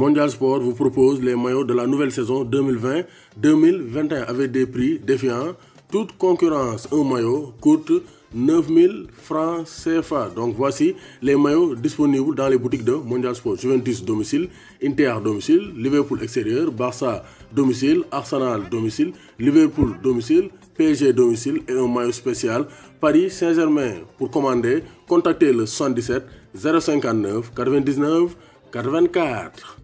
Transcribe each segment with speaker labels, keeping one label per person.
Speaker 1: Mondial Sport vous propose les maillots de la nouvelle saison 2020-2021 avec des prix défiants toute concurrence. Un maillot coûte 9000 francs CFA. Donc voici les maillots disponibles dans les boutiques de Mondial Sport. Juventus domicile, Inter domicile, Liverpool extérieur, Barça domicile, Arsenal domicile, Liverpool domicile, PSG domicile et un maillot spécial Paris Saint-Germain. Pour commander, contactez le 77 059 99 84.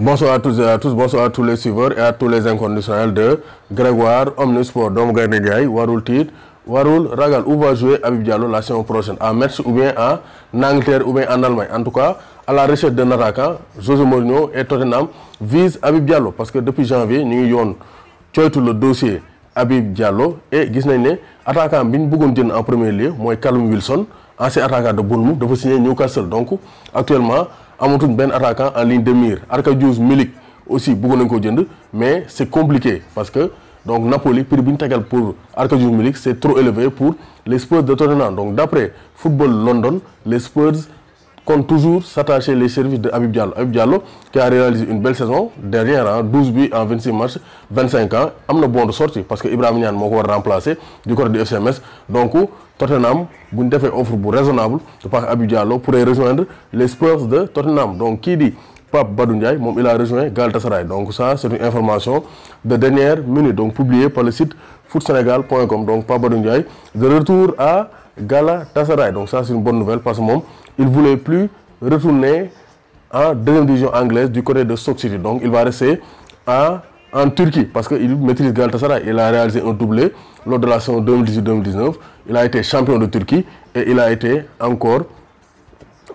Speaker 1: Bonsoir à tous et à tous, bonsoir à tous les suiveurs et à tous les inconditionnels de Grégoire, Omnisport, Dom Garnigay, Warul Tid, Warul Ragal, où va jouer Abib Diallo la saison prochaine À Metz ou bien à Angleterre ou bien en Allemagne. En tout cas, à la recherche de Naraka, José Mourinho et Tottenham visent Abib Diallo parce que depuis janvier, nous avons tout le dossier Abib Diallo et nous avons attaquant nous en premier lieu c'est Callum Wilson ancien attaquant de Bournemouth de signer Newcastle donc actuellement amatuñ ben attaquant en ligne de mire Arka Milik aussi mais c'est compliqué parce que donc Napoli prix pour Arka Milik c'est trop élevé pour les Spurs de Tottenham donc d'après football London les Spurs toujours s'attacher les services de Habib Diallo. Diallo qui a réalisé une belle saison derrière, 12 hein, buts en 26 matchs, 25 ans, a bon de sortie parce que Ibrahim Nian m'a remplacé du corps du FCMS. Donc Tottenham, vous fait offre raisonnable, par pense pour Diallo rejoindre les Spurs de Tottenham. Donc qui dit Pape Badoundiaï, il a rejoint Galatasaray. Donc ça, c'est une information de dernière minute, donc publiée par le site footsenegal.com. Donc Pape Badoundiaï, de retour à Galatasaray. Donc ça, c'est une bonne nouvelle parce que il ne voulait plus retourner en deuxième division anglaise du côté de Stoke Donc il va rester en, Turquie parce qu'il maîtrise Galatasaray. Il a réalisé un doublé lors de la saison 2018-2019. Il a été champion de Turquie et il a été encore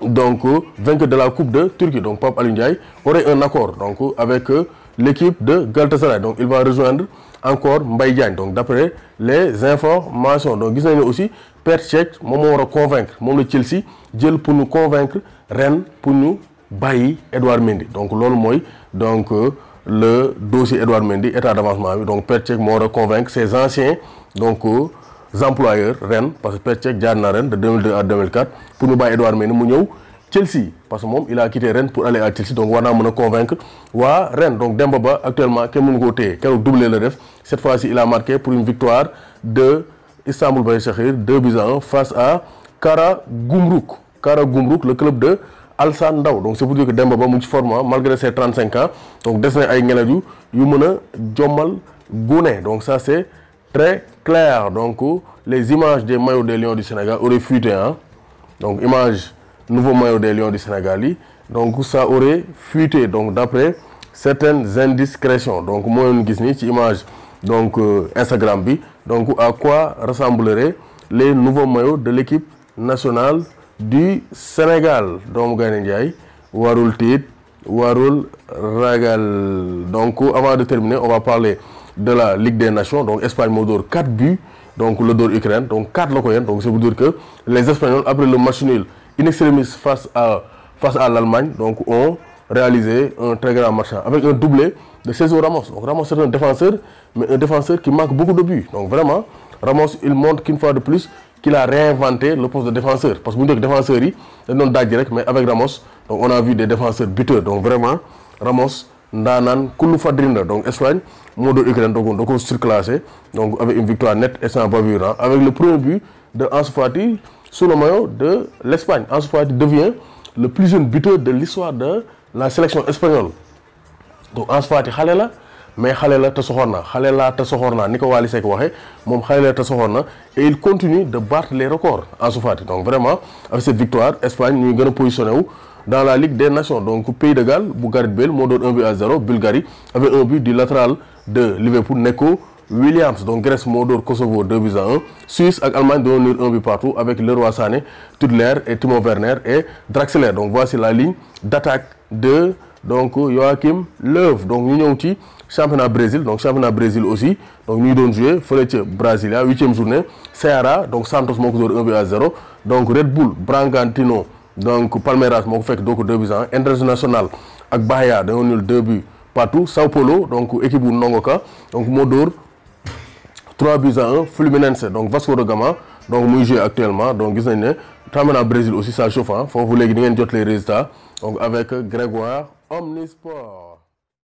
Speaker 1: donc vainqueur de la Coupe de Turquie. Donc Pape Alindiaï aurait un accord donc, avec euh, l'équipe de Galatasaray. Donc il va rejoindre encore Mbaye Donc d'après les informations. Donc vous avez aussi Perchek, moment de convaincre, moment Chelsea, pour nous convaincre, Rennes pour nous bailler Edouard Mendy. Donc l'olmoy, donc euh, le dossier Edouard Mendy, état d'avancement. Donc Perchek, moment convaincre ses anciens, donc euh, employeurs Rennes, parce que Perchek, Diarna Rennes de 2002 à 2004, pour nous bailler Edouard Mendy, nous Chelsea parce que il a quitté Rennes pour aller à Chelsea donc on naa convaincre Rennes donc Dembaba, actuellement qui mon côté, a doublé le ref. cette fois-ci il a marqué pour une victoire de Istanbul Başakşehir 2 buts 1 face à Kara Gumruk Kara Gumruk le club de Alsan Daou. donc c'est pour dire que Dembaba, Ba mu ah, malgré ses 35 ans donc dessiné ay ngelaw yu meuna jomal a donc ça c'est très clair donc les images des maillots des Lions du Sénégal auraient fuité ah. donc images nouveau maillot des Lions du Sénégal donc ça aurait fuité donc d'après certaines indiscrétions donc moi une image donc euh, Instagram donc à quoi ressembleraient les nouveaux maillots de l'équipe nationale du Sénégal Donc warul donc avant de terminer on va parler de la Ligue des Nations donc Espagne Modor, 4 buts donc le dos Ukraine donc 4 donc c'est pour dire que les Espagnols après le match nul in extremis face à, face à l'Allemagne, donc ont réalisé un très grand match avec un doublé de César Ramos. Donc Ramos est un défenseur, mais un défenseur qui manque beaucoup de buts. Donc vraiment, Ramos, il montre qu'une fois de plus, qu'il a réinventé le poste de défenseur. Parce que vous dites que défenseur, c'est non direct, mais avec Ramos, donc on a vu des défenseurs buteurs. Donc vraiment, Ramos, Ndanan, Kouloufa donc Espagne, Modo Ukraine, donc, on donc surclassé, donc avec une victoire nette et sans bavure. Hein. Avec le premier but de Ansu Fati, sous le maillot de l'Espagne. En ce il devient le plus jeune buteur de l'histoire de la sélection espagnole. Donc en ce moment, il est mais xalé la et il continue de battre les records en Soufati donc vraiment avec cette victoire Espagne nous gëna positionné dans la Ligue des Nations donc pays de Galles bu Gareth 1 0 Bulgarie avec un but du latéral de Liverpool Neko Williams donc Grèce Mordor, Kosovo 2 buts à 1 Suisse et Allemagne 2 1 but partout avec Leroy Sané Tudler et Timo Werner et Draxler donc voici la ligne d'attaque de Joachim Löw donc nous sommes championnat Brésil donc championnat Brésil aussi donc ñuy doon joué fële Brasilia, 8e journée Ceará donc Santos Mordor, 1 but à 0 donc Red Bull Brangantino, donc Palmeiras Mordor, 2 buts à 1 International, Bahia 2 buts partout Sao Paulo donc équipe de Nongoka donc Modor. 3 bis à 1 Fluminense donc Vasco de Gama donc muy actuellement donc gis Brésil aussi ça chauffe Faut vous vous di ngeen jot les résultats donc avec Grégoire Omnisport